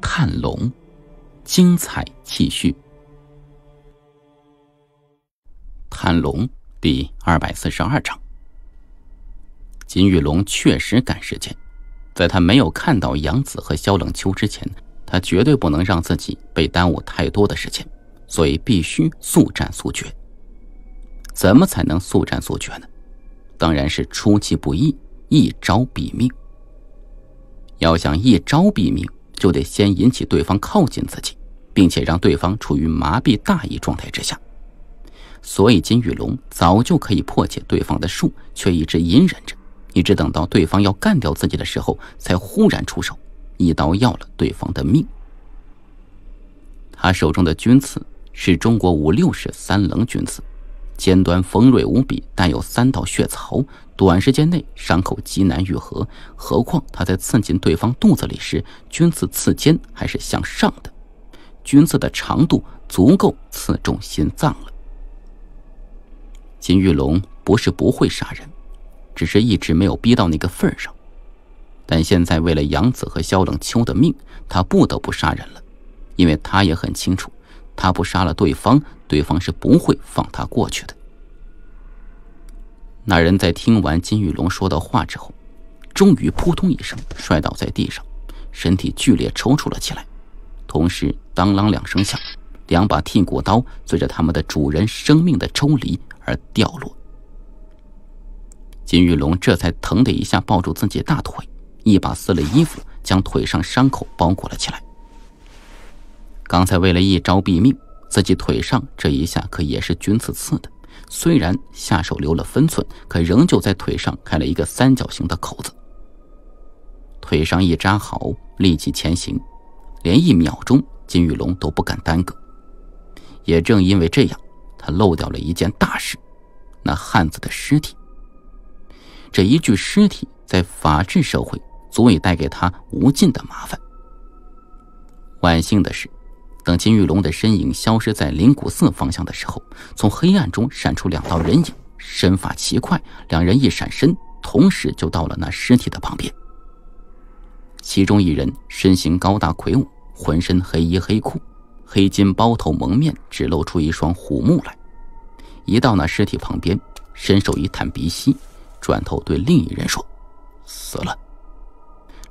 探龙，精彩继续。探龙第二百四十二章。金玉龙确实赶时间，在他没有看到杨子和萧冷秋之前，他绝对不能让自己被耽误太多的时间，所以必须速战速决。怎么才能速战速决呢？当然是出其不意，一招毙命。要想一招毙命。就得先引起对方靠近自己，并且让对方处于麻痹大意状态之下，所以金玉龙早就可以破解对方的术，却一直隐忍着，一直等到对方要干掉自己的时候，才忽然出手，一刀要了对方的命。他手中的军刺是中国五六式三棱军刺。尖端锋锐无比，带有三道血槽，短时间内伤口极难愈合。何况他在刺进对方肚子里时，军刺刺尖还是向上的，军刺的长度足够刺中心脏了。金玉龙不是不会杀人，只是一直没有逼到那个份上。但现在为了杨子和萧冷秋的命，他不得不杀人了，因为他也很清楚，他不杀了对方。对方是不会放他过去的。那人在听完金玉龙说的话之后，终于扑通一声摔倒在地上，身体剧烈抽搐了起来，同时当啷两声响，两把剔骨刀随着他们的主人生命的抽离而掉落。金玉龙这才疼的一下抱住自己大腿，一把撕了衣服，将腿上伤口包裹了起来。刚才为了一招毙命。自己腿上这一下可也是军刺刺的，虽然下手留了分寸，可仍旧在腿上开了一个三角形的口子。腿上一扎好，立即前行，连一秒钟金玉龙都不敢耽搁。也正因为这样，他漏掉了一件大事——那汉子的尸体。这一具尸体在法治社会，足以带给他无尽的麻烦。万幸的是。等金玉龙的身影消失在灵谷寺方向的时候，从黑暗中闪出两道人影，身法奇快。两人一闪身，同时就到了那尸体的旁边。其中一人身形高大魁梧，浑身黑衣黑裤，黑金包头蒙面，只露出一双虎目来。一到那尸体旁边，伸手一探鼻息，转头对另一人说：“死了。”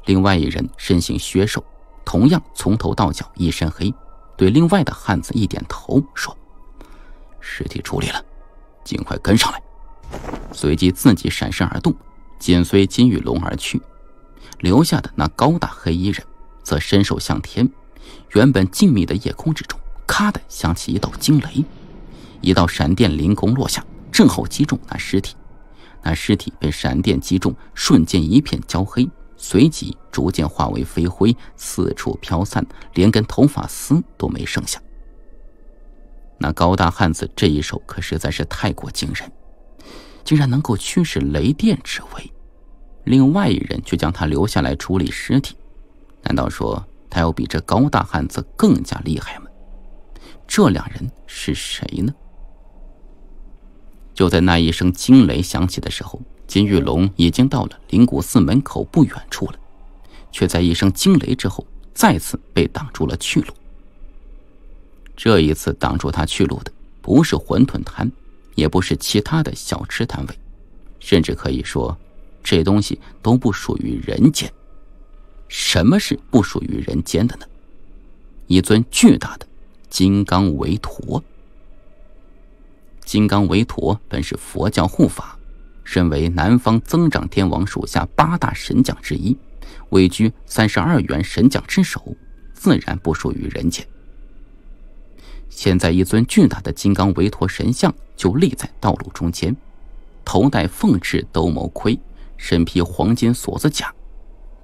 另外一人身形削瘦，同样从头到脚一身黑。对另外的汉子一点头，说：“尸体处理了，尽快跟上来。”随即自己闪身而动，紧随金玉龙而去。留下的那高大黑衣人则伸手向天，原本静谧的夜空之中，咔的响起一道惊雷，一道闪电凌空落下，正好击中那尸体。那尸体被闪电击中，瞬间一片焦黑。随即逐渐化为飞灰，四处飘散，连根头发丝都没剩下。那高大汉子这一手可实在是太过惊人，竟然能够驱使雷电之威。另外一人却将他留下来处理尸体，难道说他要比这高大汉子更加厉害吗？这两人是谁呢？就在那一声惊雷响起的时候。金玉龙已经到了灵谷寺门口不远处了，却在一声惊雷之后，再次被挡住了去路。这一次挡住他去路的，不是馄饨摊，也不是其他的小吃摊位，甚至可以说，这东西都不属于人间。什么是不属于人间的呢？一尊巨大的金刚维陀。金刚维陀本是佛教护法。身为南方增长天王属下八大神将之一，位居三十二元神将之首，自然不属于人间。现在，一尊巨大的金刚维陀神像就立在道路中间，头戴凤翅斗谋盔，身披黄金锁子甲，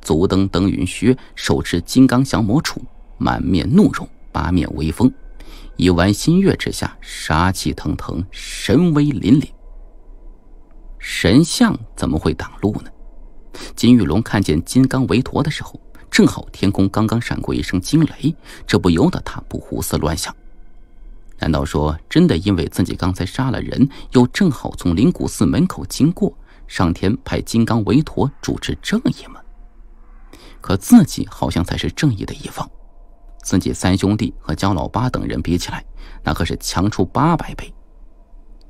足蹬登云靴，手持金刚降魔杵，满面怒容，八面威风，一弯新月之下，杀气腾腾，神威凛凛。神像怎么会挡路呢？金玉龙看见金刚维陀的时候，正好天空刚刚闪过一声惊雷，这不由得他不胡思乱想。难道说真的因为自己刚才杀了人，又正好从灵谷寺门口经过，上天派金刚维陀主持正义吗？可自己好像才是正义的一方，自己三兄弟和焦老八等人比起来，那可是强出八百倍。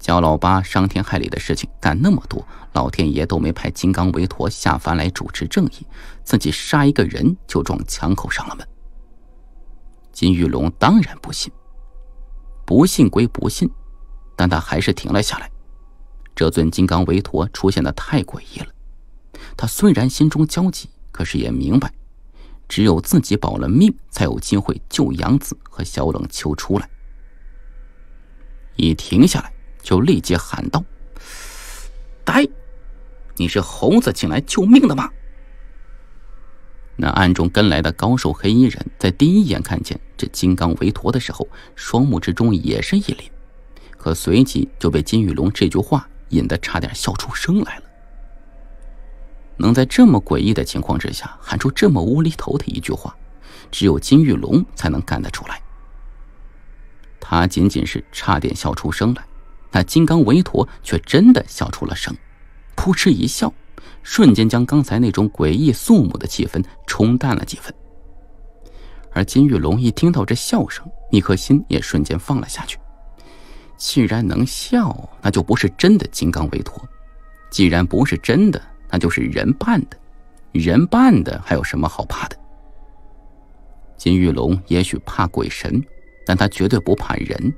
小老八伤天害理的事情干那么多，老天爷都没派金刚维陀下凡来主持正义。自己杀一个人就撞枪口上了门。金玉龙当然不信，不信归不信，但他还是停了下来。这尊金刚维陀出现的太诡异了。他虽然心中焦急，可是也明白，只有自己保了命，才有机会救杨子和小冷秋出来。一停下来。就立即喊道：“呆，你是猴子请来救命的吗？”那暗中跟来的高瘦黑衣人在第一眼看见这金刚维陀的时候，双目之中也是一凛，可随即就被金玉龙这句话引得差点笑出声来了。能在这么诡异的情况之下喊出这么无厘头的一句话，只有金玉龙才能干得出来。他仅仅是差点笑出声来。那金刚维陀却真的笑出了声，扑哧一笑，瞬间将刚才那种诡异肃穆的气氛冲淡了几分。而金玉龙一听到这笑声，一颗心也瞬间放了下去。既然能笑，那就不是真的金刚维陀；既然不是真的，那就是人扮的。人扮的还有什么好怕的？金玉龙也许怕鬼神，但他绝对不怕人，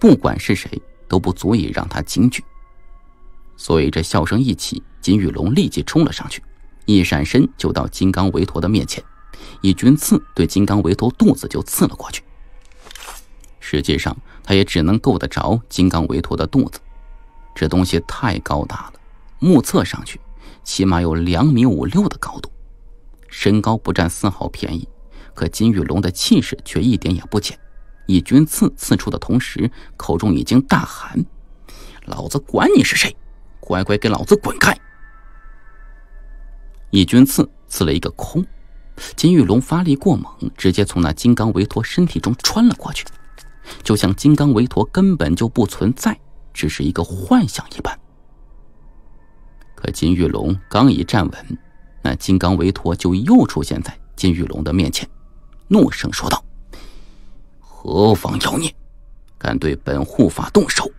不管是谁。都不足以让他惊惧，所以这笑声一起，金玉龙立即冲了上去，一闪身就到金刚维陀的面前，以军刺对金刚维陀肚子就刺了过去。实际上，他也只能够得着金刚维陀的肚子，这东西太高大了，目测上去起码有两米五六的高度，身高不占丝毫便宜，可金玉龙的气势却一点也不减。一军刺刺出的同时，口中已经大喊：“老子管你是谁，乖乖给老子滚开！”一军刺刺了一个空，金玉龙发力过猛，直接从那金刚维陀身体中穿了过去，就像金刚维陀根本就不存在，只是一个幻想一般。可金玉龙刚一站稳，那金刚维陀就又出现在金玉龙的面前，怒声说道。何方妖孽，敢对本护法动手？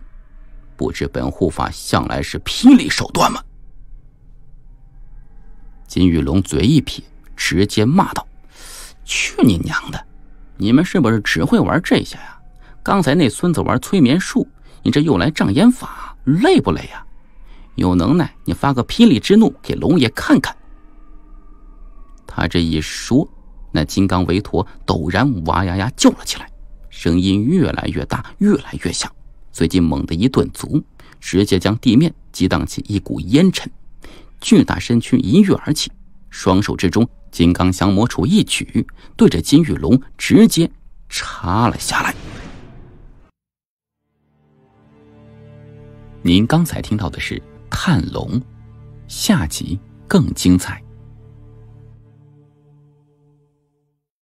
不知本护法向来是霹雳手段吗？金玉龙嘴一撇，直接骂道：“去你娘的！你们是不是只会玩这些呀？刚才那孙子玩催眠术，你这又来障眼法，累不累呀？有能耐你发个霹雳之怒给龙爷看看！”他这一说，那金刚维陀陡然哇呀呀叫了起来。声音越来越大，越来越响，随即猛地一顿足，直接将地面激荡起一股烟尘。巨大身躯一跃而起，双手之中金刚降魔杵一举，对着金玉龙直接插了下来。您刚才听到的是《探龙》，下集更精彩。